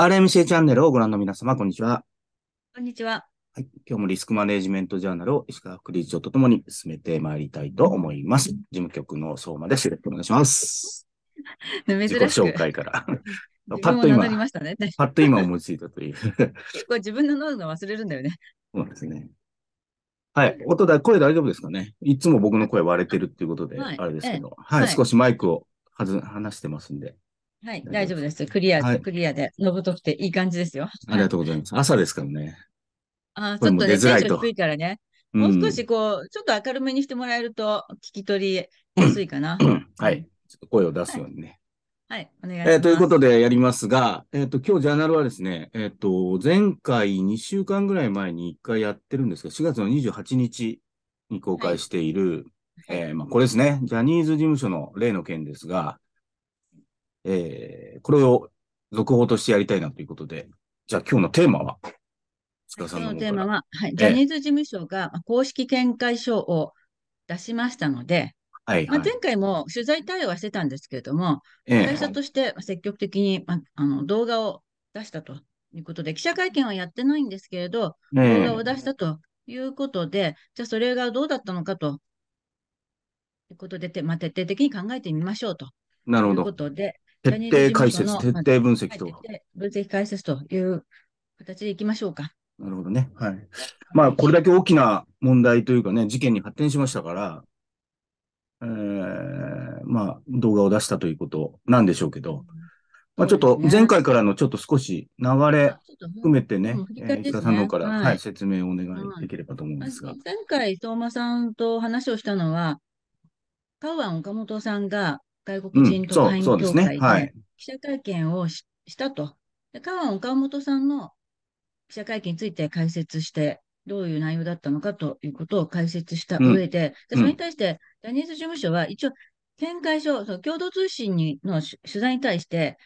RMCA チャンネルをご覧の皆様、こんにちは。こんにちは。はい、今日もリスクマネジメントジャーナルを石川副理事長とともに進めてまいりたいと思います。事務局の相馬です。よろしくお願いします。珍しく自己紹介から。パッと今、パッと今思いついたという。結構自分の脳が忘れるんだよね。そうですね。はい。音だ、声大丈夫ですかねいつも僕の声割れてるっていうことで、あれですけど、はい、はい少しマイクをはず、離してますんで。はい、大丈夫です。クリア、はい、クリアで、のぶとくていい感じですよ。ありがとうございます。朝ですからね。あちょっとね、テンション低いからね。もう少しこう、ちょっと明るめにしてもらえると、聞き取りやすいかな。はい。声を出すようにね。はい、はい、お願いします、えー。ということでやりますが、えっ、ー、と、今日ジャーナルはですね、えっ、ー、と、前回2週間ぐらい前に1回やってるんですが、4月の28日に公開している、はい、えー、まあ、これですね、ジャニーズ事務所の例の件ですが、えー、これを続報としてやりたいなということで、じゃあ今日のテーマは今日のテーマは、はい、ジャニーズ事務所が公式見解書を出しましたので、はい、はい、まあ、前回も取材対応はしてたんですけれども、えー、会社として積極的に、まあ、あの動画を出したということで、記者会見はやってないんですけれど、えー、動画を出したということで、じゃあそれがどうだったのかということで、まあ、徹底的に考えてみましょうと。なるほど。ということで、徹底解説、徹底分析と。分析解説という形でいきましょうか。なるほどね。はい。まあ、これだけ大きな問題というかね、事件に発展しましたから、えー、まあ、動画を出したということなんでしょうけど、まあ、ちょっと前回からのちょっと少し流れ含めてね、ねえー、田さんの方から、はい、はい、説明をお願いできればと思うんですが。前回、相馬さんと話をしたのは、カウアン岡本さんが外国人特派員協会で記者会見をし,、たと。で、カワン岡本さんの記者会見について解説して、どういう内容だったのかということを解説した上で、うん、それに対して、ジャニーズ事務所は一応、見解書、その共同通信にの取材に対して、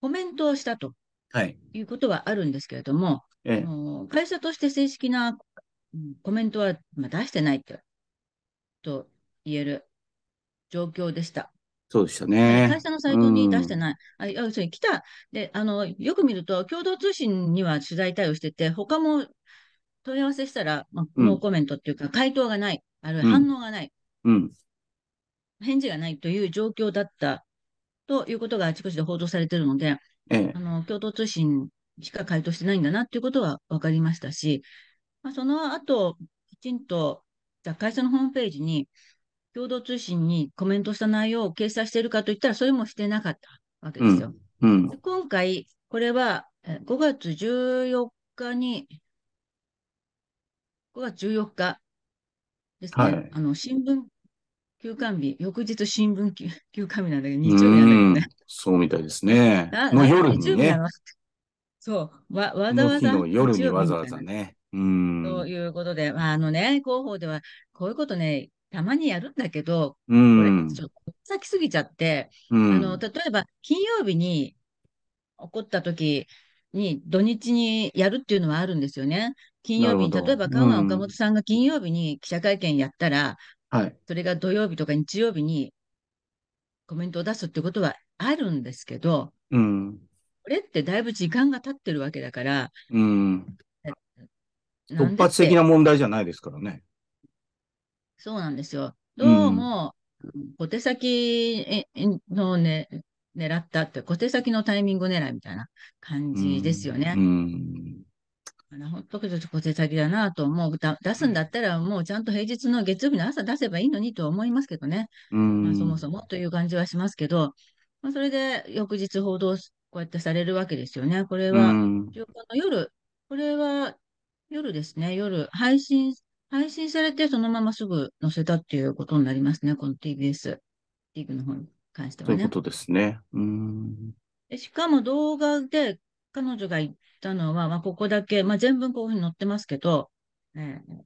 コメントをしたと、はい、いうことはあるんですけれども、ええ、あの会社として正式なコメントは、ま出してないとと言える状況でした。そうでしたね。会社のサイトに出してない。うん、あ要するに来た。で、あの、よく見ると、共同通信には取材対応してて、他も問い合わせしたら、まノーコメントっていうか、回答がない。あるいは反応がない。うん、返事がないという状況だったということがあちこちで報道されてるので、ええ、あの共同通信しか回答してないんだなということは分かりましたし、まあ、その後きちんとじゃ会社のホームページに共同通信にコメントした内容を掲載しているかといったら、それもしてなかったわけですよ。うんうん、今回、これは5月14日に、5月14日ですね、はい、あの新聞休館日、翌日新聞休休館日なんだけど、日曜日なんだけどね。そうみたいですね。の夜にね。そう、わわざわざ。の夜にわざわざね。うんということで、まあ、あのね、広報では、こういうことね、たまにやるんだけど、うん、これちょっと先すぎちゃって、うん、あの例えば金曜日に起こった時に土日にやるっていうのはあるんですよね。金曜日に、例えば河ウ岡本さんが金曜日に記者会見やったら、はい、それが土曜日とか日曜日にコメントを出すってことはあるんですけど、うん、これってだいぶ時間が経ってるわけだから、うん、突発的な問題じゃないですからね。そうなんですよ。どうも、小手先のね、狙ったって、小手先のタイミング狙いみたいな感じですよね。うん。本当に小手先だなと思う。出すんだったら、もうちゃんと平日の月曜日の朝出せばいいのにと思いますけどね。まあ、そもそもという感じはしますけど、まあ、それで翌日報道、こうやってされるわけですよね。これは、14日の夜、これは夜ですね、夜、配信配信されて、そのまますぐ載せたっていうことになりますね、この TBS リーグの方に関してはね。ということですね。うんでしかも動画で彼女が言ったのは、まあ、ここだけ、まあ、全文こういうふうに載ってますけど、えー、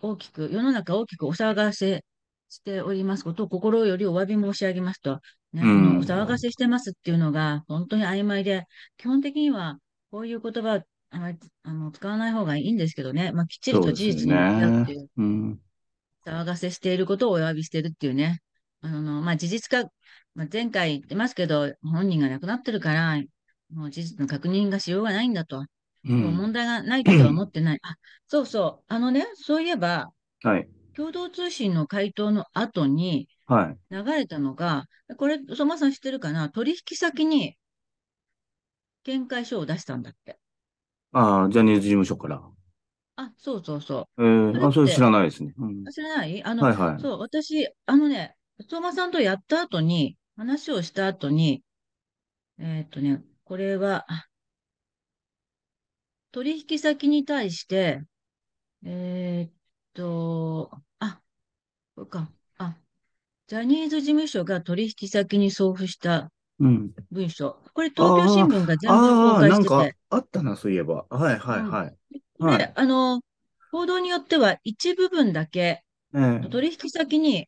大きく、世の中大きくお騒がせしておりますことを心よりお詫び申し上げますと、ね、お騒がせしてますっていうのが本当に曖昧で、基本的にはこういう言葉ああの使わない方がいいんですけどね、まあ、きっちりと事実に向ってう、ねうん、騒がせしていることをお詫びしてるっていうね、あのまあ、事実化、まあ、前回言ってますけど、本人が亡くなってるから、もう事実の確認がしようがないんだと、うん、問題がないとは思ってない。あそうそう、あのね、そういえば、はい、共同通信の回答の後に流れたのが、はい、これ、相馬さん知ってるかな、取引先に見解書を出したんだって。ああ、ジャニーズ事務所から。あ、そうそうそう。ええあ、それ知らないですね。うん知らないあの、はいはい。そう、私、あのね、相馬さんとやった後に、話をした後に、えーっとね、これは、取引先に対して、えーっと、あ、これか、あ、ジャニーズ事務所が取引先に送付したうん。文章。これ、東京新聞が全文公ああ、開なしんてかて、あったな、そういえば。はいはういん。はい。はで、あの、報道によっては一部分だけええ。取引先に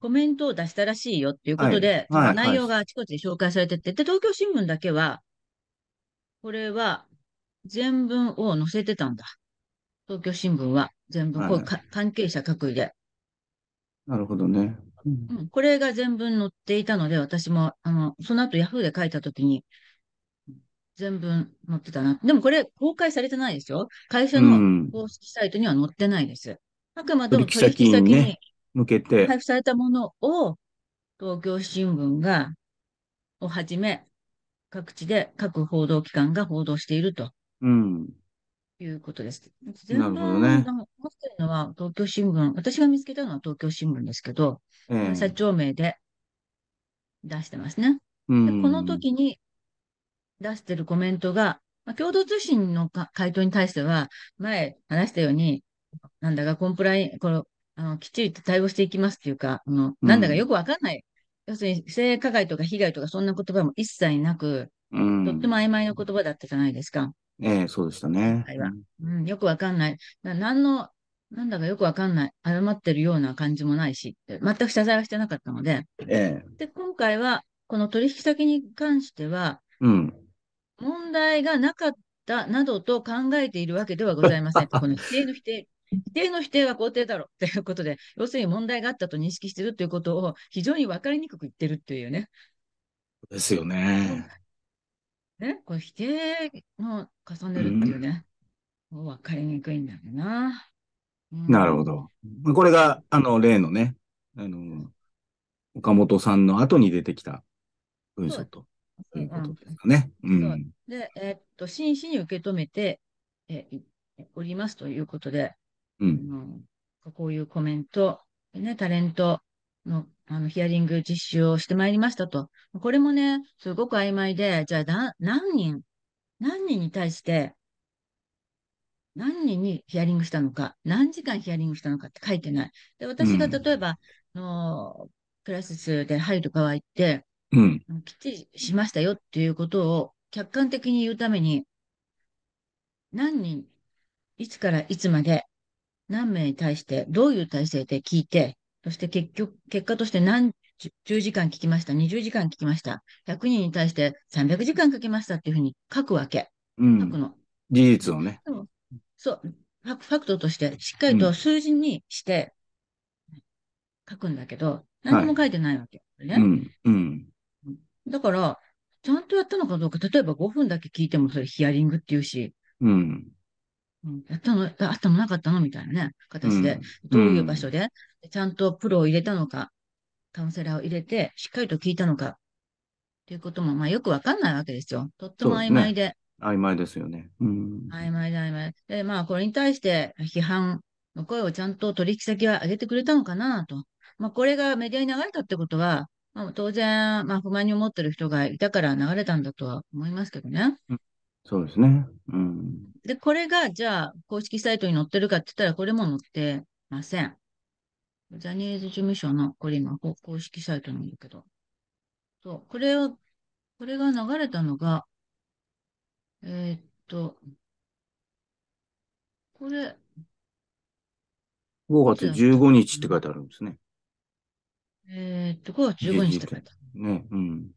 コメントを出したらしいよっていうこはとい。で、そのはい内容があちこちで紹介されてて、で、東京新聞だけは、これは全文を載せてたんだ。東京新聞は全文、こうはい。か関係者各位で。なるほどね。うん、これが全文載っていたので、私も、あの、その後ヤフーで書いたときに、全文載ってたな。でもこれ公開されてないですよ。会社の公式サイトには載ってないです。あくまでも取引先に向けて配布されたものを、東京新聞が、をはじめ、各地で各報道機関が報道していると。うん。いうことです。全部、なるほどね。ってるのは東京新聞、私が見つけたのは東京新聞ですけど、うん、社長名で出してますね。うん、この時に出してるコメントが、まあ、共同通信のか回答に対しては、前話したように、なんだかコンプライ、このあのきっちりと対応していきますっていうか、あのなんだかよくわかんない、うん、要するに性加害とか被害とかそんな言葉も一切なく、うん、とっても曖昧な言葉だったじゃないですか。ええ、そうでしたね。うん、よくわかんない。何のなんだかよくわかんない。謝ってるような感じもないし、全く謝罪はしてなかったので。ええ、で、今回は、この取引先に関しては、うん、問題がなかったなどと考えているわけではございません。この否定の否定。否定の否定は肯定だろうということで、要するに問題があったと認識しているということを非常に分かりにくく言ってるっていうね。ですよね。ね、これ否定の重ねるっていうね、うん、分かりにくいんだよな。なるほど。これが、あの、例のね、あの、岡本さんの後に出てきた文章ということですかね。うん。で、えー、っと、真摯に受け止めて、えー、おりますということで、うん、うん、こういうコメント、ね、タレントのあのヒアリング実施をしてまいりましたと。これもね、すごく曖昧で、じゃあ何人、何人に対して、何人にヒアリングしたのか、何時間ヒアリングしたのかって書いてない。で、私が例えば、うん、のクラスで入る側行って、うん、きっちりしましたよっていうことを客観的に言うために、何人、いつからいつまで、何名に対して、どういう体制で聞いて、そして結局、結果として何10時間聞きました、20時間聞きました、100人に対して300時間かけましたっていうふうに書くわけ。うん、書くの。事実をね。そう、ファクトとしてしっかりと数字にして書くんだけど、何も書いてないわけ、ねうんだから、ちゃんとやったのかどうか、例えば5分だけ聞いてもそれヒアリングっていうし、うん、やったの、あったのなかったのみたいなね、形で、どういう場所で、ちゃんとプロを入れたのか、カウンセラーを入れて、しっかりと聞いたのか、っていうことも、まあよくわかんないわけですよ。とっても曖昧で。曖昧ですよね。うん、曖昧で曖昧。で、まあ、これに対して批判の声をちゃんと取引先は上げてくれたのかなと。まあ、これがメディアに流れたってことは、まあ、当然、まあ、不満に思ってる人がいたから流れたんだとは思いますけどね。そうですね。うん、で、これが、じゃあ、公式サイトに載ってるかって言ったら、これも載ってません。ジャニーズ事務所の、これ今、公式サイトにいるけど。そう、これを、これが流れたのが、えー、っと、これ。5月15日って書いてあるんですね。えー、っと、5月15日って書いてある。ね、うん。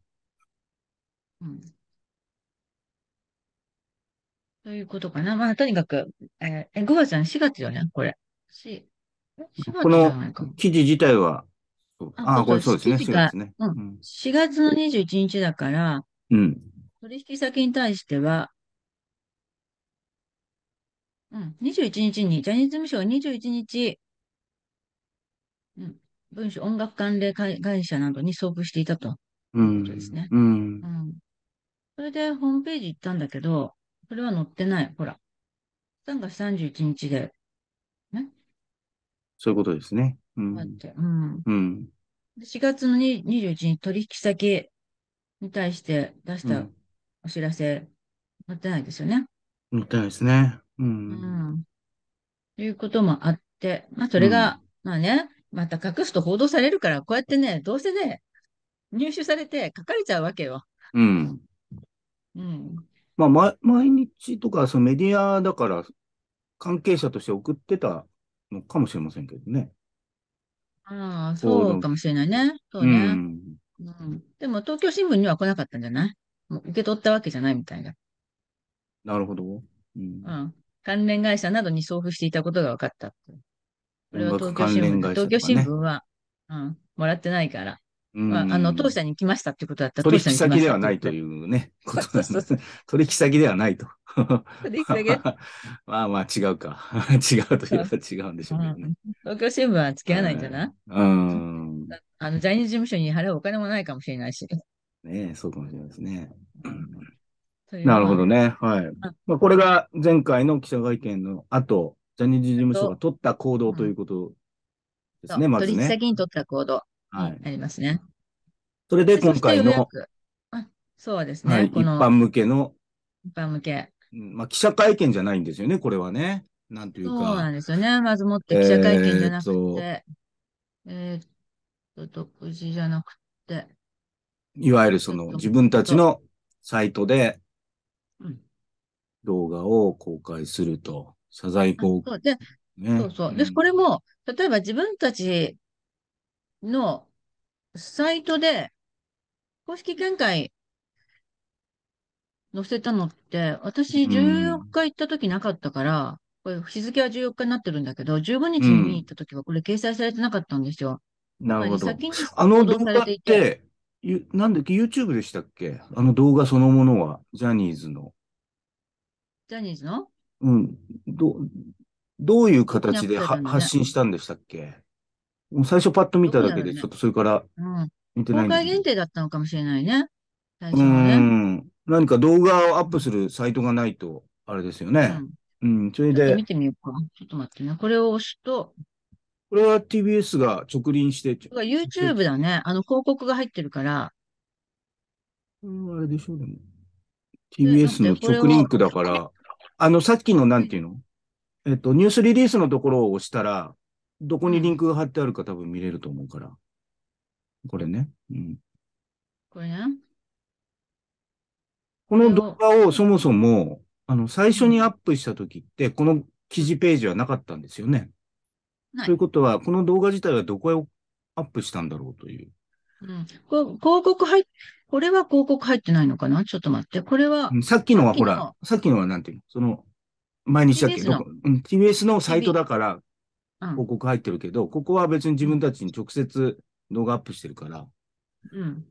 うん。ということかな。まあ、とにかく、えー、5月じゃない、4月よね、これ。しこの記事自体は、ああ、これそうですね、4月ね。うん、4月の21日だから、うん、取引先に対しては、うん、21日に、ジャニーズ事務所は21日、うん、文書音楽関連会会社などに送付していたということですね。うん。うん、それでホームページ行ったんだけど、それは載ってない。ほら。3月31日で。ね。そういうことですね。うん。って。うん。うん、4月の21日、取引先に対して出したお知らせ、載ってないですよね。載ってないですね。うん。ということもあって、まあ、それが、まあね、また隠すと報道されるから、こうやってね、どうせね、入手されて書かれちゃうわけよ。うん。うん。まあ、ま、毎日とか、そのメディアだから、関係者として送ってたのかもしれませんけどね。ああ、そうかもしれないね。そうね。うん。うん、でも、東京新聞には来なかったんじゃない受け取ったわけじゃないみたいな。なるほど。うん。うん、関連会社などに送付していたことが分かった。これは東京新聞、ね、東京新聞は、うん、もらってないから。まあ、あの、当社に来ましたってことだった取引先ではないというね、ことなんです。取引先ではないと。取引先 まあまあ違うか。違うと言えば違うんでしょうけどね、うん、東京新聞は付き合わないんじゃない、うん。あの、ジャニーズ事務所に払うお金もないかもしれないし。ねそうかもしれないですね。うん、なるほどね。はい。まあ、これが前回の記者会見の後、ジャニーズ事務所が取った行動ということですね、まずね。取引先に取った行動はい。ありますね。それで今回の、そうですね、はい、一般向けの、一般向け。まあ、記者会見じゃないんですよね、これはね。なんというか。そうなんですよね。まずもって記者会見じゃなくて、えっと、独自じゃなくて。いわゆるその自分たちのサイトで動画を公開すると。謝罪公開。そうで、ね、そうそう。で、これも、例えば自分たちのサイトで、公式見解載せたのって、私14日行った時なかったから、うん、これ日付は14日になってるんだけど、15日に行った時はこれ掲載されてなかったんですよ。うん、なるほど。先にあの動画って、なんだっけ、YouTube でしたっけあの動画そのものは、ジャニーズの。ジャニーズのうん。ど、どういう形で、ね、発信したんでしたっけ最初パッと見ただけで、ちょっとそれから見てない、ね、うん。公開限定だったのかもしれないね。最初ね。うん。何か動画をアップするサイトがないと、あれですよね。うん、うん、それで。見てみようか。ちょっと待ってね。これを押すと。これは TBS が直輪して。YouTube だね。あの、広告が入ってるから。うん、あれでしょう、でも。TBS の直リンクだから。あの、さっきのなんていうのえっと、ニュースリリースのところを押したら、どこにリンクが貼ってあるか多分見れると思うから。これね。うん。これね。この動画をそもそも、あの、最初にアップした時って、この記事ページはなかったんですよね。ということは、この動画自体はどこへアップしたんだろうという。うん、こ広告入っ、これは広告入ってないのかなちょっと待って。これは。さっきのはほら、さっきのはなんていうのその、毎日だっけ TBS の,、うん、TBS のサイトだから、広告入ってるけど、うん、ここは別に自分たちに直接動画アップしてるから。うん。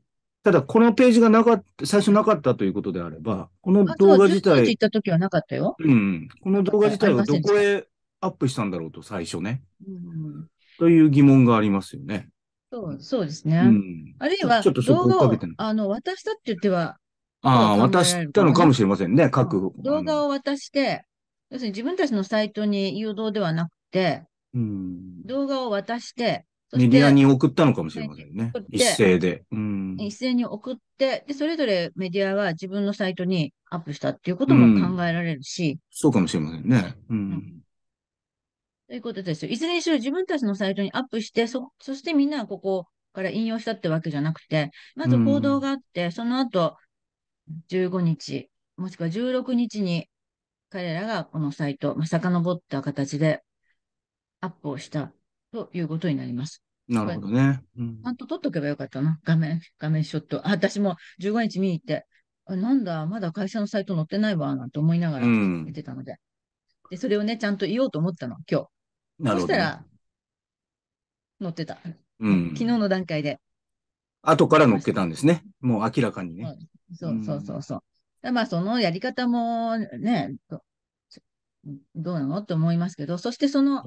ただ、このページがなかった、最初なかったということであれば、この動画自体。った時はなかったよ。うん。この動画自体はどこへアップしたんだろうと、最初ね。うん。という疑問がありますよね。そう、そうですね。うん、あるいは、ちょっとそこをかけてあの、渡したって言っては、ああ、渡したのかもしれませんね、各動画を渡して、要するに自分たちのサイトに誘導ではなくて、うん、動画を渡して、メディアに送ったのかもしれませんね。一斉で、うん。一斉に送って、で、それぞれメディアは自分のサイトにアップしたっていうことも考えられるし。うん、そうかもしれませんね。うんということですよ。いずれにしろ自分たちのサイトにアップして、そ、そしてみんなはここから引用したってわけじゃなくて、まず行動があって、うん、その後、15日、もしくは16日に彼らがこのサイト、まあ、遡った形でアップをしたということになります。なるほどね。うん、ちゃんと撮っとけばよかったな。画面、画面ショット。あ私も15日見に行って、あなんだ、まだ会社のサイト載ってないわ、なんて思いながら見てたので。うん、で、それをね、ちゃんと言おうと思ったの、今日。なるほど、ね、そしたら、乗ってた。うん。昨日の段階で。後から乗っけたんですね。もう明らかにね。そう、そうそうそう。うまあ、そのやり方もね、どうなのって思いますけど、そしてその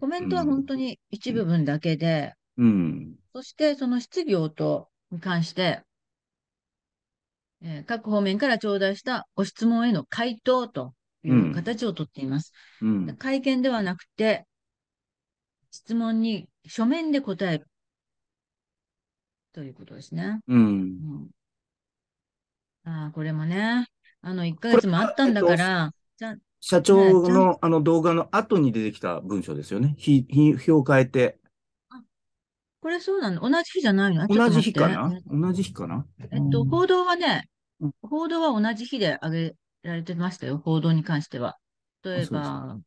コメントは本当に一部分だけで、うんうん、そしてその質疑応答に関して、えー、各方面から頂戴したご質問への回答という形をとっています。うん、会見ではなくて、質問に書面で答えるということですね。うん。うん、ああ、これもね、あの、1ヶ月もあったんだから、えっと、社長の、あの動画の後に出てきた文章ですよね。日、日を変えて。これそうなの同じ日じゃないの同じ日かな同じ日かなえっと、報道はね、報道は同じ日で上げられてましたよ、報道に関しては。例えば、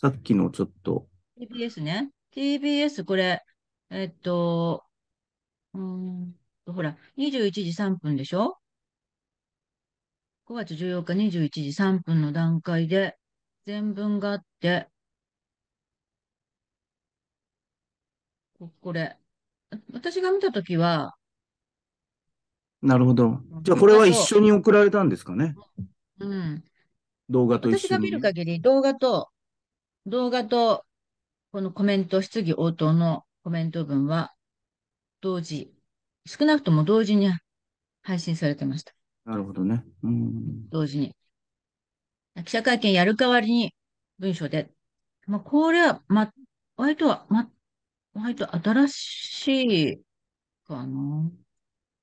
さっきのちょっと。TBS ね。TBS これ、えっと、うんほら、21時3分でしょ ?5 月14日21時3分の段階で、全文があって、これ。私が見たときは、なるほど。じゃあ、これは一緒に送られたんですかね。うん。動画と一緒に。私が見る限り、動画と、動画とこのコメント、質疑応答のコメント文は、同時、少なくとも同時に配信されてました。なるほどね。うん。同時に。記者会見やる代わりに文章で。まあ、これは、ま、割とは、ま、割と新しいかな。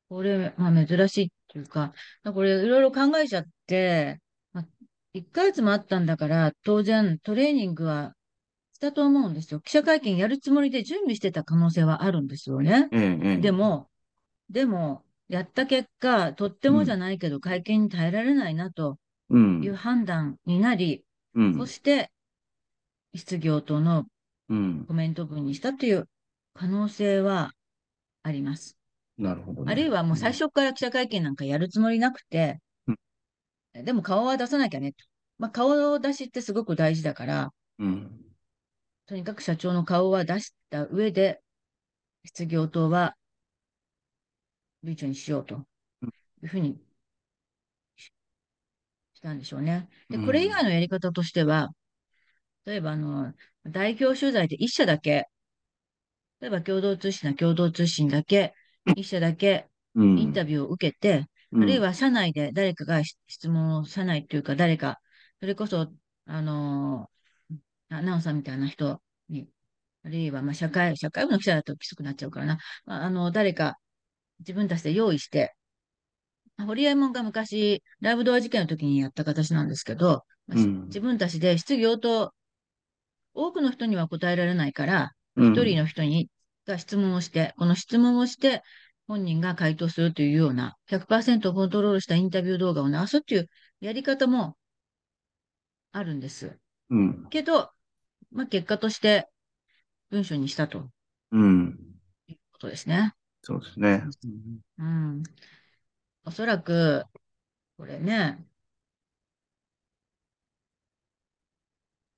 これ、まあ、珍しいっていうか、これいろいろ考えちゃって、まあ、1ヶ月もあったんだから、当然トレーニングはしたと思うんですよ。記者会見やるつもりで準備してた可能性はあるんですよね。うんうん、でも、でも、やった結果、とってもじゃないけど、会見に耐えられないなという判断になり、うん、そして、失業等のコメント文にしたという可能性はあります。なるほど、ね、あるいはもう最初から記者会見なんかやるつもりなくて、うん、でも顔は出さなきゃねと。まあ、顔出しってすごく大事だから、うん、とにかく社長の顔は出した上で、失業等は類長にしようというふうにしたんでしょうね。で、これ以外のやり方としては、例えば、あの、代表取材で一社だけ、例えば共同通信な共同通信だけ、一社だけインタビューを受けて、うん、あるいは社内で誰かが質問を、社内というか誰か、それこそ、あのなおさんみたいな人に、あるいは、まあ、社会、社会部の記者だときつくなっちゃうからな、まあ、あの、誰か自分たちで用意して、堀江門が昔、ライブドア事件の時にやった形なんですけど、まあうん、自分たちで質疑応答、多くの人には答えられないから、一、うん、人の人に、が質問をして、この質問をして、本人が回答するというような、100%コントロールしたインタビュー動画を流すっていうやり方もあるんです。うん、けど、まあ、結果として文書にしたと。うん。いうことですね。そうですね。うん。おそらく、これね、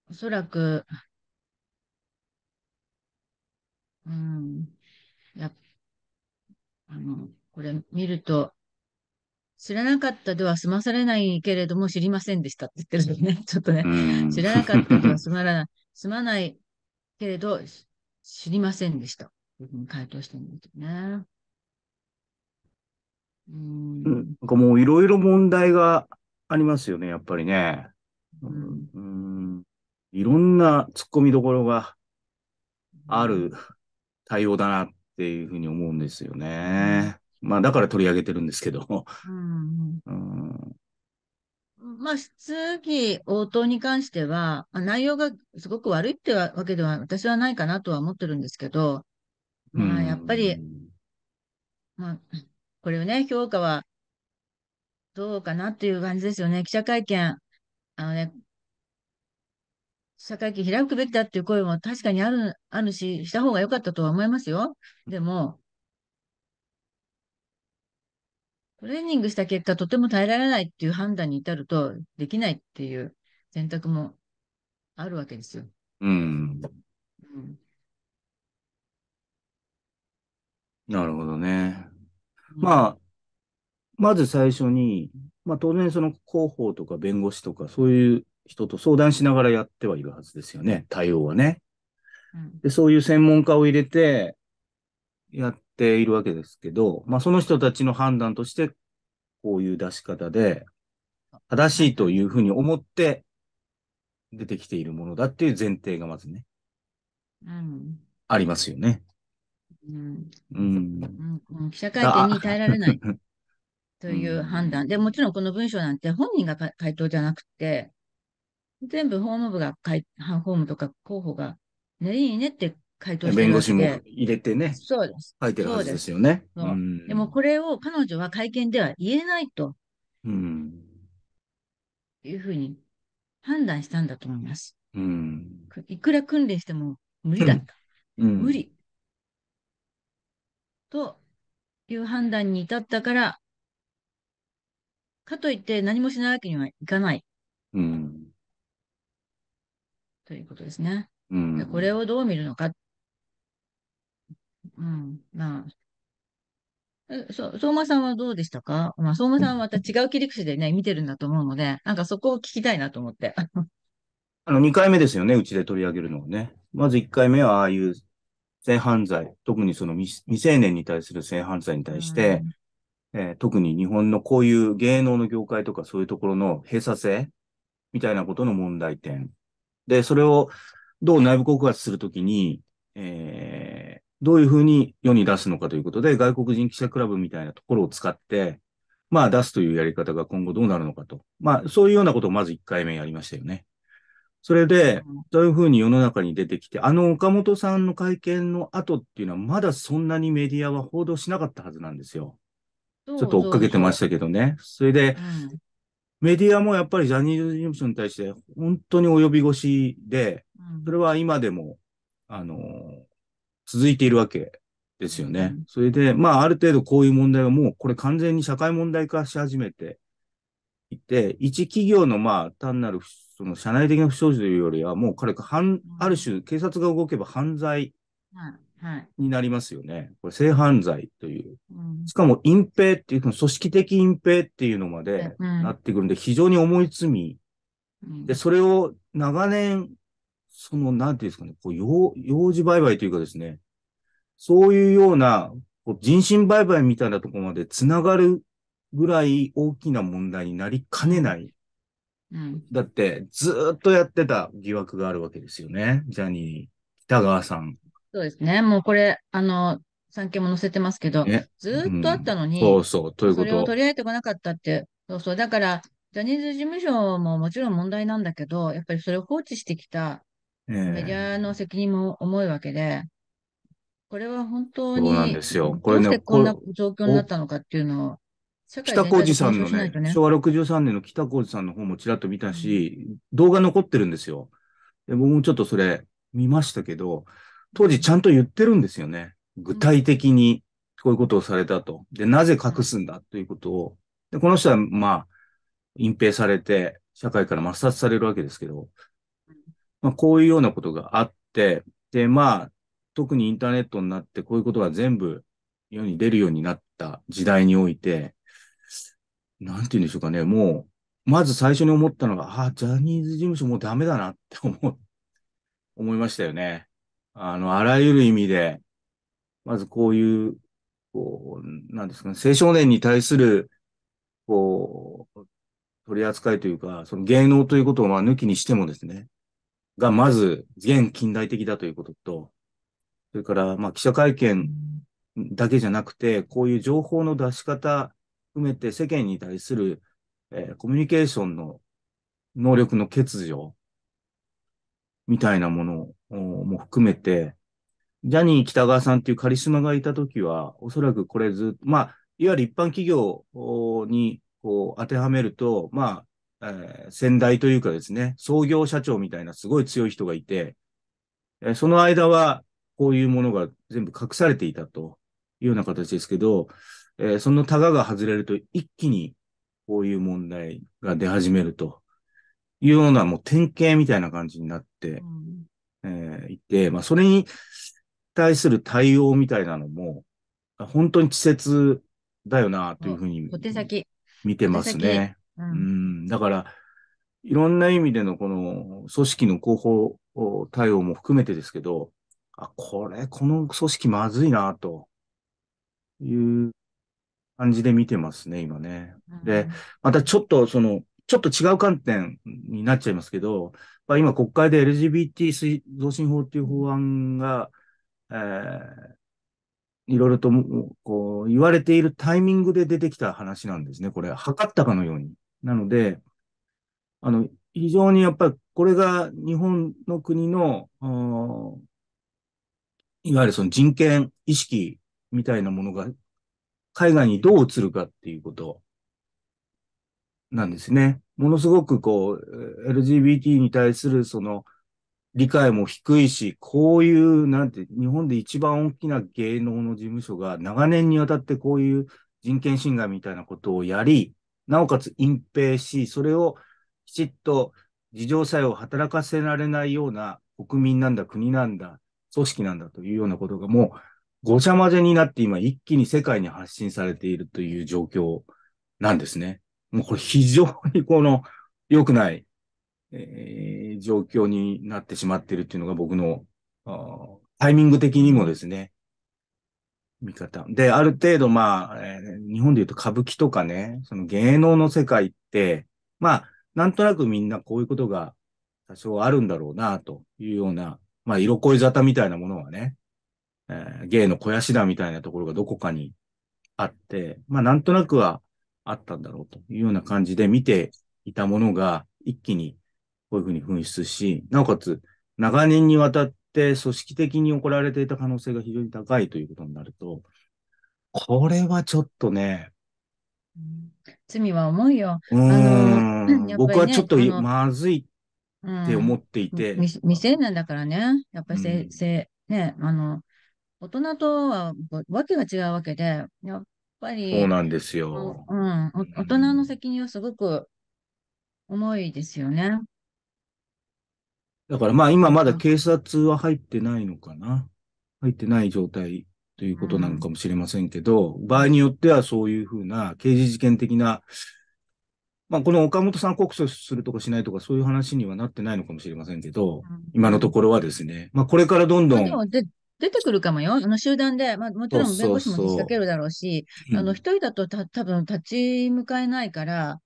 おそらく、うん、や、あの、これ見ると、知らなかったでは済まされないけれども、知りませんでしたって言ってるんね。ちょっとね、知らなかったでは済まらない。すまないけれど、知りませんでした。というふうに回答してるんですよね。うん、なんかもういろいろ問題がありますよね、やっぱりね。うん、うんいろんな突っ込みどころがある対応だなっていうふうに思うんですよね。まあだから取り上げてるんですけど。うん、うんまあ、質疑応答に関しては、内容がすごく悪いってわけでは私はないかなとは思ってるんですけど、まあ、やっぱり、まあ、これをね、評価はどうかなっていう感じですよね。記者会見、あのね、記者会見開くべきだっていう声も確かにある、あるし、した方が良かったとは思いますよ。でも、トレーニングした結果、とても耐えられないっていう判断に至ると、できないっていう選択もあるわけですよ。うん。うん、なるほどね。うん、まあ、まず最初に、まあ当然その広報とか弁護士とかそういう人と相談しながらやってはいるはずですよね、対応はね。うん、でそういう専門家を入れてやっているわけですけど、まあ、その人たちの判断として、こういう出し方で、正しいというふうに思って出てきているものだっていう前提がまずね、うん、ありますよね。うん。うん。うん、記者会見に耐えられない という判断。で、もちろんこの文章なんて本人が回答じゃなくて、全部法務部が、法務とか候補が、ね、いいねって回答して弁護士も入れてね、そうです。書いてるはずですよね。でうん、でもこれを彼女は会見では言えないと、うん、いうふうに判断したんだと思います。うん、いくら訓練しても無理だった。うん、無理。という判断に至ったから、かといって何もしないわけにはいかない。うん、ということですね。これをどう見るのかっうん。まあ。そう、相馬さんはどうでしたかまあ、相馬さんはまた違う切り口でね、見てるんだと思うので、なんかそこを聞きたいなと思って。あの、2回目ですよね、うちで取り上げるのはね。まず1回目は、ああいう性犯罪、特にその未成年に対する性犯罪に対して、うん、えー、特に日本のこういう芸能の業界とかそういうところの閉鎖性みたいなことの問題点。で、それをどう内部告発するときに、えーどういうふうに世に出すのかということで、外国人記者クラブみたいなところを使って、まあ出すというやり方が今後どうなるのかと。まあそういうようなことをまず1回目やりましたよね。それで、どういうふうに世の中に出てきて、あの岡本さんの会見の後っていうのは、まだそんなにメディアは報道しなかったはずなんですよ。ちょっと追っかけてましたけどね。それで、メディアもやっぱりジャニーズ事務所に対して本当に及び腰で、それは今でも、あの、続いているわけですよね。それで、まあ、ある程度こういう問題はもう、これ完全に社会問題化し始めていて、一企業の、まあ、単なる、その、社内的な不祥事というよりは、もう、彼が、ある種、警察が動けば犯罪になりますよね。これ、性犯罪という。しかも、隠蔽っていう、組織的隠蔽っていうのまでなってくるんで、非常に重い罪。で、それを長年、その、なんていうんですかね、こう幼幼児売買というかですね、そういうような、こう人身売買みたいなところまで繋がるぐらい大きな問題になりかねない。うん、だって、ずっとやってた疑惑があるわけですよね。ジャニー、北川さん。そうですね。もうこれ、あの、産経も載せてますけど、ね、ずっとあったのに、うん、そうそう、ということ。それを取り上げてこなかったって、そうそう。だから、ジャニーズ事務所ももちろん問題なんだけど、やっぱりそれを放置してきたメディアの責任も重いわけで、これは本当に、そうなんですよ。これね、どうしてこんな状況になったのかっていうのを、北小路さんのね、昭和63年の北小路さんの方もちらっと見たし、うん、動画残ってるんですよ。で僕もちょっとそれ見ましたけど、当時ちゃんと言ってるんですよね。具体的にこういうことをされたと。で、なぜ隠すんだということを。で、この人は、まあ、隠蔽されて、社会から抹殺されるわけですけど、まあ、こういうようなことがあって、で、まあ、特にインターネットになって、こういうことが全部世に出るようになった時代において、なんて言うんでしょうかね、もう、まず最初に思ったのが、あ、ジャニーズ事務所もうダメだなって 思、思いましたよね。あの、あらゆる意味で、まずこういう、こう、なんですかね、青少年に対する、こう、取り扱いというか、その芸能ということをまあ抜きにしてもですね、がまず現近代的だということと、それから、まあ、記者会見だけじゃなくて、こういう情報の出し方含めて世間に対する、えー、コミュニケーションの能力の欠如みたいなものも含めて、ジャニー北川さんっていうカリスマがいたときは、おそらくこれずっと、まあ、いわゆる一般企業にこう当てはめると、まあ、えー、先代というかですね、創業社長みたいなすごい強い人がいて、えその間はこういうものが全部隠されていたというような形ですけど、えそのタガが外れると一気にこういう問題が出始めるというようなもう典型みたいな感じになって、うん、えー、いて、まあそれに対する対応みたいなのも、本当に稚拙だよなというふうに見てますね。うん、だから、いろんな意味でのこの組織の広報対応も含めてですけど、あ、これ、この組織まずいな、という感じで見てますね、今ね。で、またちょっとその、ちょっと違う観点になっちゃいますけど、まあ、今国会で LGBT 増進法っていう法案が、えー、いろいろとこう言われているタイミングで出てきた話なんですね。これ、測ったかのように。なので、あの、非常にやっぱりこれが日本の国の、いわゆるその人権意識みたいなものが海外にどう映るかっていうことなんですね。ものすごくこう、LGBT に対するその理解も低いし、こういう、なんて、日本で一番大きな芸能の事務所が長年にわたってこういう人権侵害みたいなことをやり、なおかつ隠蔽し、それをきちっと自浄作用を働かせられないような国民なんだ、国なんだ、組織なんだというようなことがもうごちゃ混ぜになって今一気に世界に発信されているという状況なんですね。もうこれ非常にこの良くない、えー、状況になってしまっているというのが僕のタイミング的にもですね、見方。で、ある程度、まあ、えー、日本で言うと歌舞伎とかね、その芸能の世界って、まあ、なんとなくみんなこういうことが多少あるんだろうな、というような、まあ、色恋沙汰みたいなものはね、えー、芸の肥やしだみたいなところがどこかにあって、まあ、なんとなくはあったんだろうというような感じで見ていたものが、一気にこういうふうに噴出し、なおかつ、長年にわたっって組織的に怒られていた可能性が非常に高いということになると、これはちょっとね。罪は重いよ。僕はちょっとまずいって思っていて。未成年だからね、やっぱりうん、ね、あの、大人とはわけが違うわけで、やっぱり。そうなんですよ。うん、大人の責任はすごく重いですよね。だからまあ今まだ警察は入ってないのかな。入ってない状態ということなのかもしれませんけど、うん、場合によってはそういうふうな刑事事件的な、まあこの岡本さん告訴するとかしないとかそういう話にはなってないのかもしれませんけど、うん、今のところはですね、まあこれからどんどん。出てくるかもよ。あの集団で、まあ、もちろん弁護士も仕掛けるだろうし、あの、一人だとた、多分立ち向かえないから、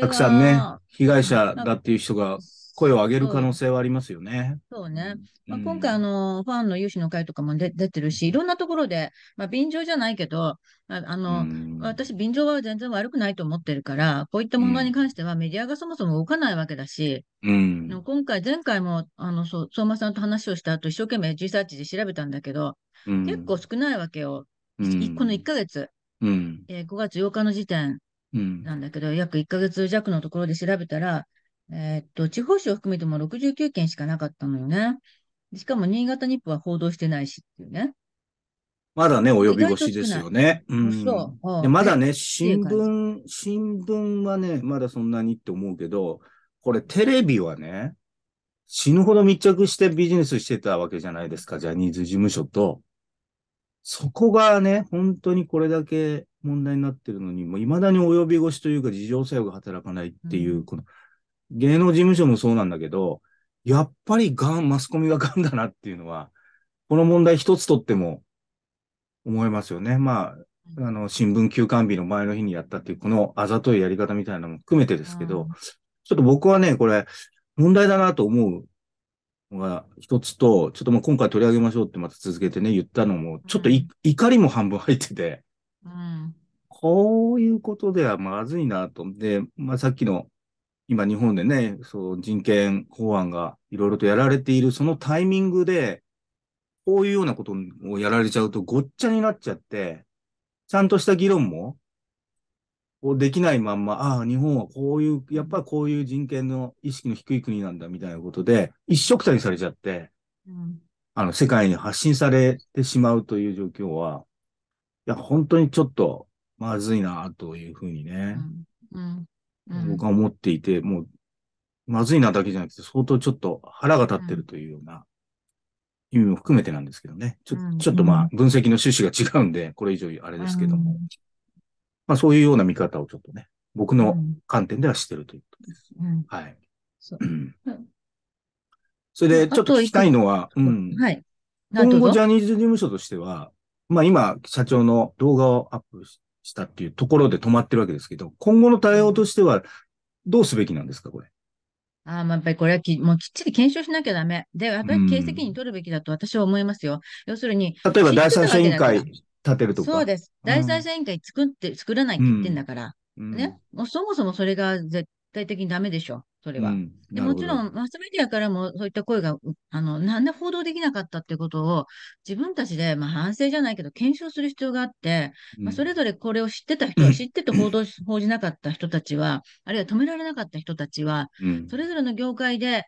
たくさんね、被害者だっていう人が声を上げる可能性はありますよね。そうね。まあ、今回、あの、ファンの有志の会とかも出てるし、いろんなところで、まあ、便乗じゃないけど、あの、私、便乗は全然悪くないと思ってるから、こういった問題に関してはメディアがそもそも動かないわけだし、うん、今回、前回も、あの、そう、相馬さんと話をした後、一生懸命リサーチで調べたんだけど、うん、結構少ないわけよ。うん、この1ヶ月、うん、えー、5月8日の時点なんだけど、約1ヶ月弱のところで調べたら、えっと、地方紙を含めても69件しかなかったのよね。しかも新潟日報は報道してないしっていうね。まだね、及び腰ですよね。うん。そうでまだね、新聞、新聞はね、まだそんなにって思うけど、これテレビはね、死ぬほど密着してビジネスしてたわけじゃないですか、ジャニーズ事務所と。そこがね、本当にこれだけ問題になってるのに、もう未だに及び腰というか、事情作用が働かないっていう、うん、この芸能事務所もそうなんだけど、やっぱりガン、マスコミがガンだなっていうのは、この問題一つとっても思いますよね。まあ、あの、新聞休館日の前の日にやったっていう、このあざといやり方みたいなのも含めてですけど、ちょっと僕はね、これ、問題だなと思うのが一つと、ちょっとまあ今回取り上げましょうってまた続けてね、言ったのも、ちょっと、うん、怒りも半分入ってて、うん、こういうことではまずいなと。で、まあさっきの今日本でね、そう人権法案がいろいろとやられているそのタイミングで、こういうようなことをやられちゃうとごっちゃになっちゃって、ちゃんとした議論もできないまんま、ああ、日本はこういう、やっぱこういう人権の意識の低い国なんだみたいなことで、一緒くたにされちゃって、うん、あの、世界に発信されてしまうという状況は、いや、本当にちょっとまずいな、というふうにね、うん、うん、僕は思っていて、うん、もう、まずいなだけじゃなくて、相当ちょっと腹が立ってるというような意味も含めてなんですけどね。ちょちょっとまあ、分析の趣旨が違うんで、これ以上あれですけども。まあ、そういうような見方をちょっとね、僕の観点ではしてるということです。はい。そそれで、ちょっと聞きたいのは、うん。はい。今後、ジャニーズ事務所としては、まあ今、社長の動画をアップししたっていうところで止まってるわけですけど、今後の対応としてはどうすべきなんですか、これ。あまあ、やっぱりこれはきもうきっちり検証しなきゃだめ。で、やっぱり経跡責任取るべきだと私は思いますよ。うん、要するに。例えば第三者委員会立てるとか。そうです。第三者委員会作って、作らないって言ってんだから。うん、ね。もうそもそもそれが絶対的にだめでしょ。それは。うん、でもちろん、マスメディアからもそういった声が、あの、なんで報道できなかったってことを、自分たちで、まあ、反省じゃないけど、検証する必要があって、まあ、それぞれこれを知ってた人は、知ってて報道、報じなかった人たちは、あるいは止められなかった人たちは、うん、それぞれの業界で、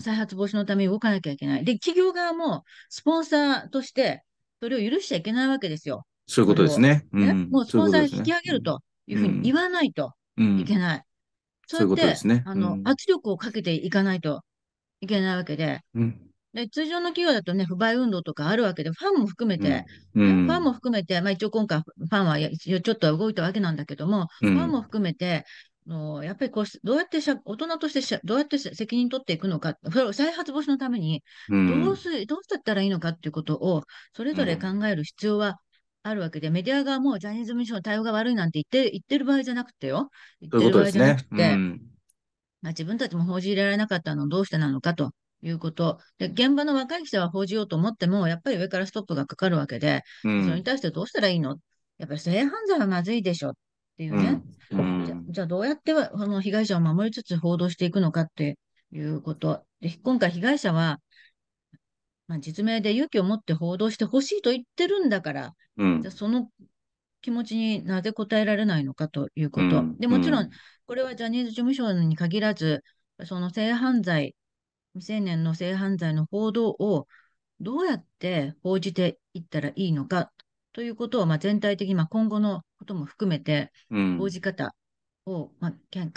再発防止のために動かなきゃいけない。で、企業側も、スポンサーとして、それを許しちゃいけないわけですよ。そういうことですね。もうスポンサー引き上げるというふうに言わないといけない。そうやって、ね、あの、うん、圧力をかけていかないといけないわけで、うん、で通常の企業だとね、不買運動とかあるわけで、ファンも含めて、うん、ファンも含めて、まあ一応今回、ファンは一応ちょっと動いたわけなんだけども、ファンも含めて、のやっぱりこうどうやってしゃ大人としてしゃどうやって責任取っていくのか、それを再発防止のためにどうす、うん、どうだったらいいのかっていうことを、それぞれ考える必要はあるわけで、メディア側もジャニーズ事務所の対応が悪いなんて言って言ってる場合じゃなくてよ。言ってる場合じゃなくて、ねうん、まあ、自分たちも報じられなかったのどうしてなのかということ。で、現場の若い人は報じようと思っても、やっぱり上からストップがかかるわけで、うん、それに対してどうしたらいいのやっぱり性犯罪はまずいでしょっていうね。うんうん、じゃじゃあどうやってはこの被害者を守りつつ報道していくのかっていうこと。で今回被害者はまあ、実名で勇気を持って報道してほしいと言ってるんだから、うん、じゃその気持ちになぜ応えられないのかということ。でもちろん、これはジャニーズ事務所に限らず、その性犯罪、未成年の性犯罪の報道をどうやって報じていったらいいのかということを、まあ、全体的に、まあ、今後のことも含めて、報じ方を、まあ、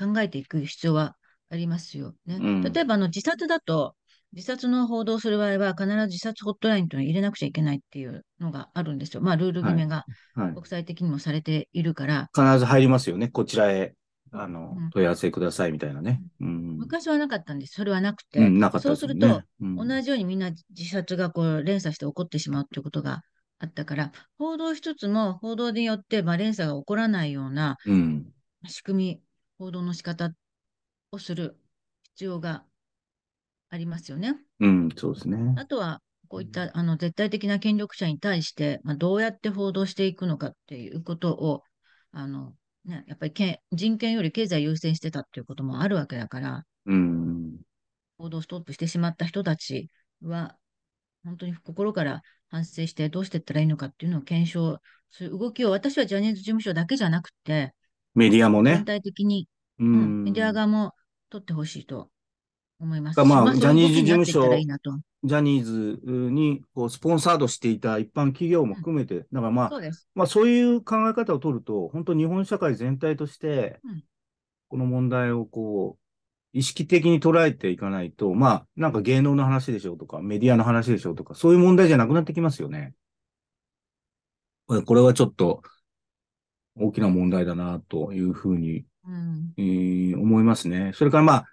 考えていく必要はありますよね。うん、例えばあの自殺だと、自殺の報道する場合は、必ず自殺ホットラインというのを入れなくちゃいけないっていうのがあるんですよ。まあ、ルール決めが国際的にもされているから。はいはい、必ず入りますよね、こちらへ。あの、うん、問い合わせくださいみたいなね、うん。昔はなかったんです。それはなくて。うん、かね、そうすると、同じようにみんな自殺がこう連鎖して起こってしまうということがあったから、報道一つも報道によって、まあ、連鎖が起こらないような仕組み、報道の仕方をする必要がありますよね。うん、そうですね。あとは、こういったあの絶対的な権力者に対して、まあ、どうやって報道していくのかっていうことを、あのね、やっぱりけ人権より経済優先してたっていうこともあるわけだから、うん、報道ストップしてしまった人たちは、本当に心から反省してどうしていったらいいのかっていうのを検証する動きを、私はジャニーズ事務所だけじゃなくて、メディアもね。全体的に、うん、メディア側も取ってほしいと思います。まあ、ジャニーズ事務所、いいジャニーズにこうスポンサードしていた一般企業も含めて、うん、だからまあそうまあ、そういう考え方を取ると、本当日本社会全体として、この問題をこう、意識的に捉えていかないと、まあ、なんか芸能の話でしょうとか、メディアの話でしょうとか、そういう問題じゃなくなってきますよね。これはちょっと大きな問題だなというふうに、うんえー、思いますね。それからまあ、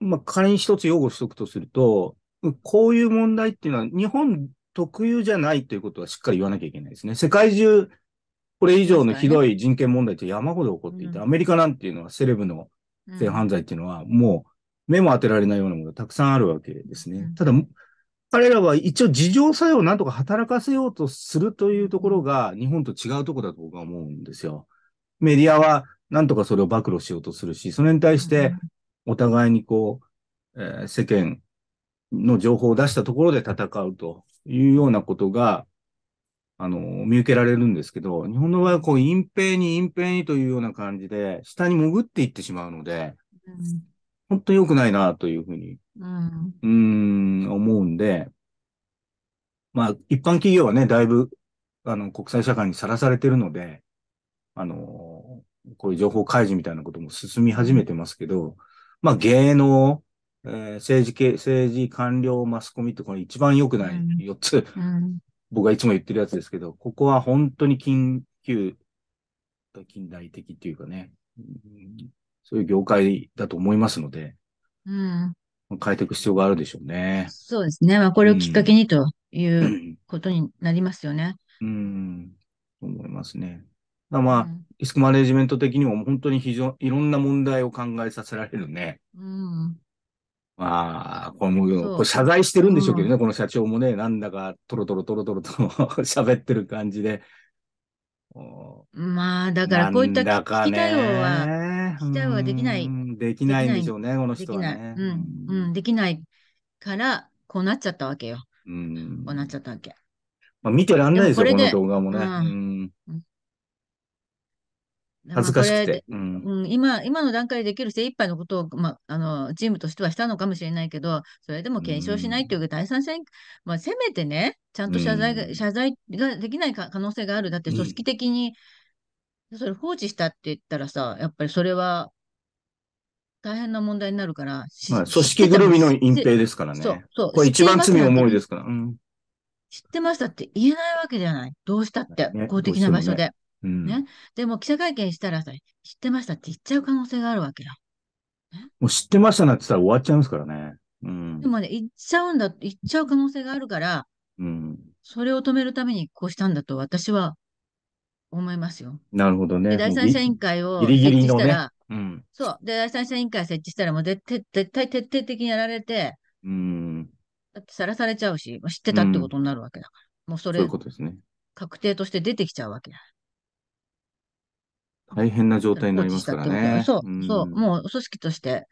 まあ、仮に一つ擁護しておくとすると、こういう問題っていうのは日本特有じゃないということはしっかり言わなきゃいけないですね。世界中、これ以上のひどい人権問題って山ほど起こっていて、ねアメリカなんていうのはセレブの性犯罪っていうのはもう目も当てられないようなものがたくさんあるわけですね。うん、ただ、彼らは一応事情作用をなんとか働かせようとするというところが日本と違うところだと僕は思うんですよ。メディアはなんとかそれを暴露しようとするし、それに対してお互いにこう、えー、世間の情報を出したところで戦うというようなことが、あの、見受けられるんですけど、日本の場合はこう、隠蔽に隠蔽にというような感じで、下に潜っていってしまうので、うん、本当に良くないなというふうに、うん、うん、思うんで、まあ、一般企業はね、だいぶ、あの、国際社会にさらされてるので、あの、こういう情報開示みたいなことも進み始めてますけど、まあ芸能、えー、政治系、政治、官僚、マスコミってこの一番良くない4つ、うん、僕がいつも言ってるやつですけど、ここは本当に緊急、近代的っていうかね、そういう業界だと思いますので、うん、変えていく必要があるでしょうね。そうですね。まあ、これをきっかけにということになりますよね。うん、うん、と思いますね。まあ、うん、リスクマネジメント的にも本当に非常、いろんな問題を考えさせられるね。うん。まあ、これも、これ謝罪してるんでしょうけどね、うん、この社長もね、なんだかトロトロトロトロと喋ってる感じで。まあ、だからこういった機対応は、機対応はできない。できないんでしょうね、この人は、ね、うん、うん、できないから、こうなっちゃったわけよ。うん、こうなっちゃったわけ。まあ、見てらんないですよ、この動画もね。うん、うん恥ずかしくて。まあうん、今、今の段階でできる精一杯のことを、まあ、あの、チームとしてはしたのかもしれないけど、それでも検証しないというか、第三者、まあ、せめてね、ちゃんと謝罪が、うん、謝罪ができない可能性がある。だって組織的に、それ放置したって言ったらさ、やっぱりそれは、大変な問題になるから、まあ、組織ぐるみの隠蔽ですからね。そう、そう。これ一番罪重いですから。うん、知ってましたって言えないわけじゃない。どうしたって、公的な場所で。ね。でも記者会見したらさ、知ってましたって言っちゃう可能性があるわけだ。ね、もう知ってましたなって言ったら終わっちゃうんですからね。うん、でもね、言っちゃうんだ、言っちゃう可能性があるから、うん、それを止めるためにこうしたんだと私は思いますよ。なるほどね。第三者委員会を設置したら、そう。で、第三者委員会設置したら、もう絶対徹底的にやられて、うん。だってさらされちゃうし、知ってたってことになるわけだから。うん、もうそれ、確定として出てきちゃうわけだ。大変な状態になりますからね。そう、そう、もう組織として、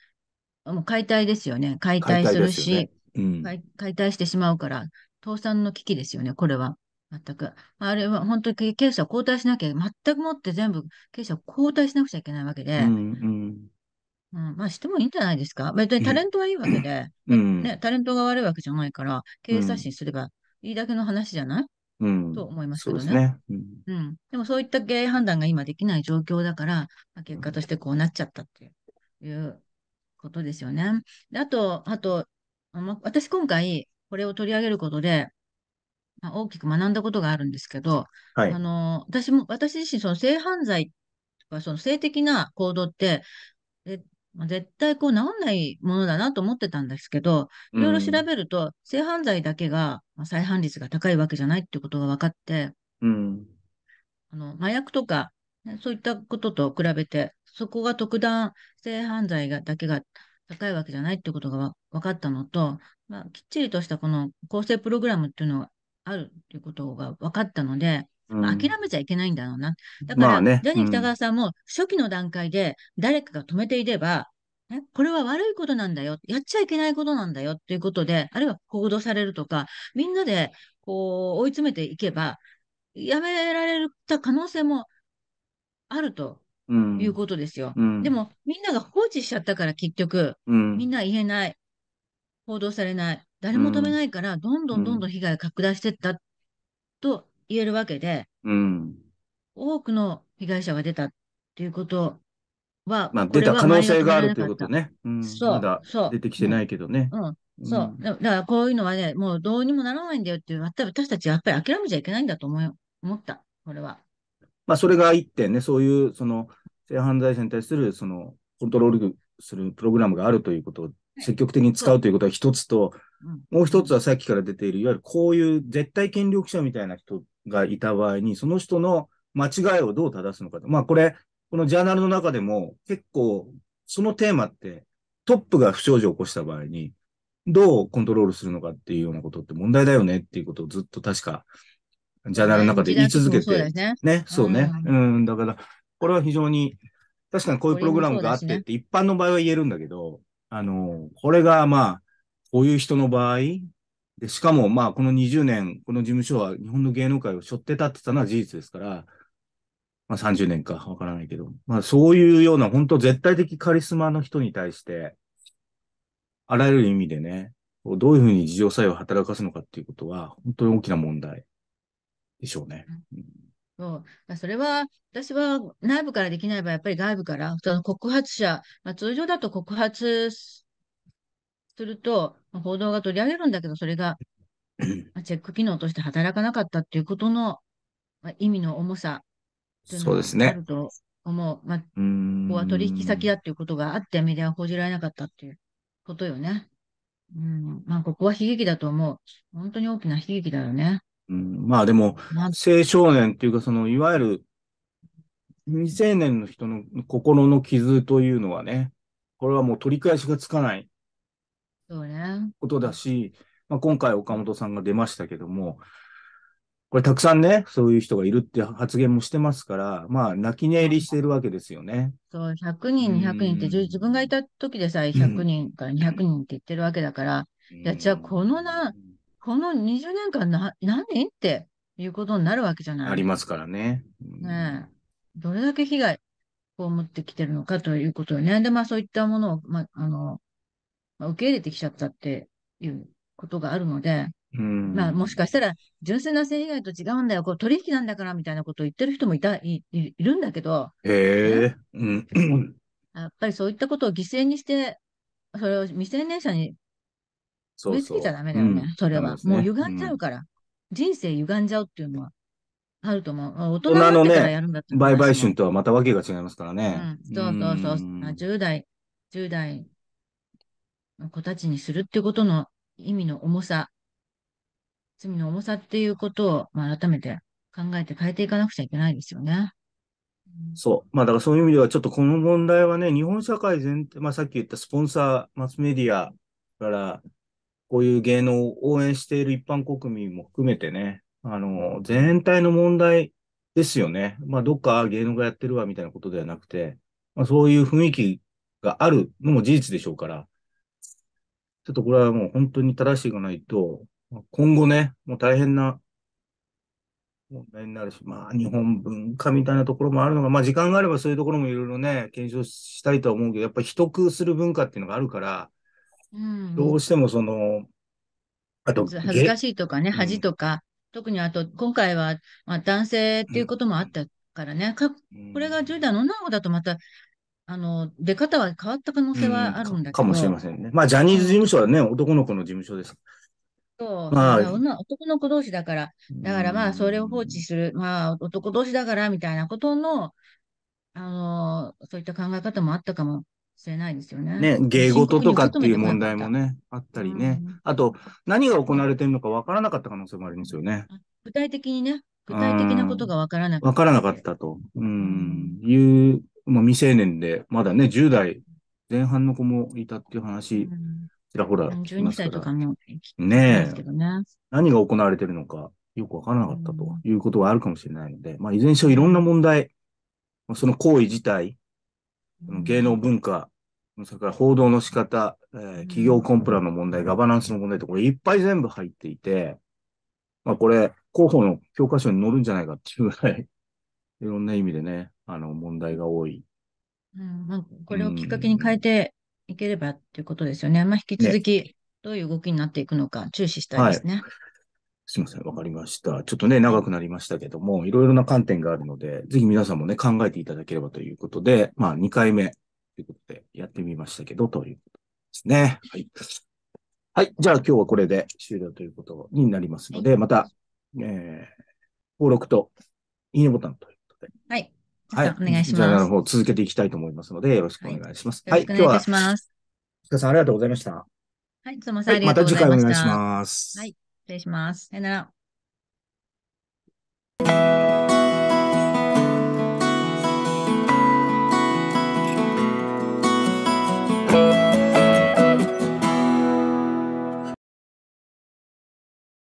もう解体ですよね。解体するし、解体、ねうん、解体してしまうから、倒産の危機ですよね、これは。全く。あれは本当に経営者交代しなきゃ、全くもって全部経営者交代しなくちゃいけないわけで、うん、うん、まあしてもいいんじゃないですか。別にタレントはいいわけで、うん、ね、タレントが悪いわけじゃないから、経営刷新すればいいだけの話じゃない、うん、と思いますけどね。ねうん、うん、でもそういった経営判断が今できない状況だから、まあ、結果としてこうなっちゃったっていうことですよね。であと、あと、私今回これを取り上げることで、まあ、大きく学んだことがあるんですけど、はい、あの私も私自身その性犯罪とかその性的な行動ってえ絶対こう治んないものだなと思ってたんですけど、いろいろ調べると、性犯罪だけが再犯率が高いわけじゃないってことが分かって、うん、あの麻薬とか、ね、そういったことと比べて、そこが特段性犯罪がだけが高いわけじゃないってことが分かったのと、まあ、きっちりとしたこの構成プログラムっていうのがあるっていうことが分かったので、諦めちゃいけないんだろうな。だから、まあね、ジャニー喜多川さんも初期の段階で誰かが止めていれば、これは悪いことなんだよ、やっちゃいけないことなんだよっていうことで、あるいは報道されるとか、みんなでこう追い詰めていけば、やめられた可能性もあるということですよ。うんでも、みんなが放置しちゃったから結局、うん、みんな言えない、報道されない、誰も止めないから、どんどんどんどん被害拡大していったと言えるわけで、うん、多くの被害者が出たっていうことは、まあ、出た可能性があるということね。うん、そうまだ出てきてないけどね。うん、うんそう。だからこういうのはね、もうどうにもならないんだよっていう、私たちやっぱり諦めちゃいけないんだと思い思った、これは。まあ、それが一点ね、そういう、その、性犯罪者に対する、その、コントロールするプログラムがあるということを積極的に使うということは一つと、はい、もう一つはさっきから出ている、いわゆるこういう絶対権力者みたいな人がいた場合に、その人の間違いをどう正すのかと。まあこれ、このジャーナルの中でも結構そのテーマってトップが不祥事を起こした場合にどうコントロールするのかっていうようなことって問題だよねっていうことをずっと確かジャーナルの中で言い続けて、ね、ね、そうね。うん、だから、これは非常に、確かにこういうプログラムがあってって、一般の場合は言えるんだけど、あの、これがまあ、こういう人の場合、で、しかも、まあ、この20年、この事務所は日本の芸能界を背負って立ってたのは事実ですから、まあ30年か、わからないけど、まあそういうような、本当絶対的カリスマの人に対して、あらゆる意味でね、どういうふうに事情作用を働かすのかっていうことは、本当に大きな問題でしょうね。うんそう。それは、私は内部からできない場合、やっぱり外部から、その告発者、まあ、通常だと告発すると、報道が取り上げるんだけど、それが、まあ、チェック機能として働かなかったっていうことの、まあ、意味の重さというのがあると思う。うね、まあ、ここは取引先だっていうことがあって、メディアは報じられなかったっていうことよね。うん、まあ、ここは悲劇だと思う。本当に大きな悲劇だよね。うん、まあでも、青少年っていうか、その、いわゆる、未成年の人の心の傷というのはね、これはもう取り返しがつかないそうね。ことだし、まあ、今回岡本さんが出ましたけども、これたくさんね、そういう人がいるって発言もしてますから、まあ、泣き寝入りしてるわけですよね。そう、100人、200人って、うん、自分がいた時でさえ100人から200人って言ってるわけだから、うん、いや、じゃあこのな、この20年間な、何人っていうことになるわけじゃない。ありますからね。ねどれだけ被害持ってきてるのかということよね。で、まあそういったものを、まあ、あの、まあ、受け入れてきちゃったっていうことがあるので、うん、まあ、もしかしたら、純粋な性被害と違うんだよ、こ取引なんだからみたいなことを言ってる人もいたいいるんだけど、えー、うん、やっぱりそういったことを犠牲にして、それを未成年者に植え付けちゃだめだよね、うん、それは、ね、もう歪んじゃうから、うん、人生歪んじゃうっていうのはあると思う。大人になってからやるんだね。売買春とはまたわけが違いますからね。うん、そうそうそう。10代、10代の子たちにするってことの意味の重さ、罪の重さっていうことを、まあ、改めて考えて変えていかなくちゃいけないですよね。そう。まあだからそういう意味では、ちょっとこの問題はね、日本社会全体、まあさっき言ったスポンサー、マスメディアから、こういう芸能を応援している一般国民も含めてね、あの、全体の問題ですよね。まあどっか芸能がやってるわみたいなことではなくて、まあそういう雰囲気があるのも事実でしょうから、ちょっとこれはもう本当に正していかないと、今後ね、もう大変な問題になるし、まあ日本文化みたいなところもあるのが、まあ時間があればそういうところもいろいろね、検証したいとは思うけど、やっぱ秘匿する文化っていうのがあるから、うん、どうしてもその、あと、恥ずかしいとかね、恥とか、うん、特にあと今回は、まあ、男性っていうこともあったからね、うん、これが10代の女の子だとまたあの、出方は変わった可能性はあるんだけど。かもしれませんね。まあ、ジャニーズ事務所はね、男の子の事務所です。そう、まあ、男の子同士だから、だからまあ、それを放置する、まあ、男同士だからみたいなことの、あの、そういった考え方もあったかもしれないですよね。ね、芸事とかっていう問題もね、あったりね。あと、何が行われてるのか分からなかった可能性もありますよね。具体的にね、具体的なことが分からなかった。分からなかったと、うん、いうまあ、未成年で、まだね、10代前半の子もいたっていう話、ちらほらら。12歳とかね。ねえ。何が行われてるのか、よくわからなかったということはあるかもしれないので、まあ、いずれにしろいろんな問題、まその行為自体、芸能文化、それから報道の仕方、えー、企業コンプラの問題、ガバナンスの問題ってこれいっぱい全部入っていて、まあこれ、広報の教科書に載るんじゃないかっていうぐらい、いろんな意味でね、あの、問題が多い。うんまあ、これをきっかけに変えていければっていうことですよね。まあ、引き続き、どういう動きになっていくのか、注視したいですね。はい、すみません、わかりました。ちょっとね、長くなりましたけども、いろいろな観点があるので、ぜひ皆さんもね、考えていただければということで、まあ、2回目ということで、やってみましたけど、ということですね。はい。はい。じゃあ、今日はこれで終了ということになりますので、また、えー、登録と、いいねボタンということで。はい。はい。お願いします。の方続けていきたいと思いますので、よろしくお願いします。はい、よろしくお願いします。塚さん、ありがとうございました。はい、つもさん、ありがとうございました。また次回お願いします。はい、失礼します。さよなら。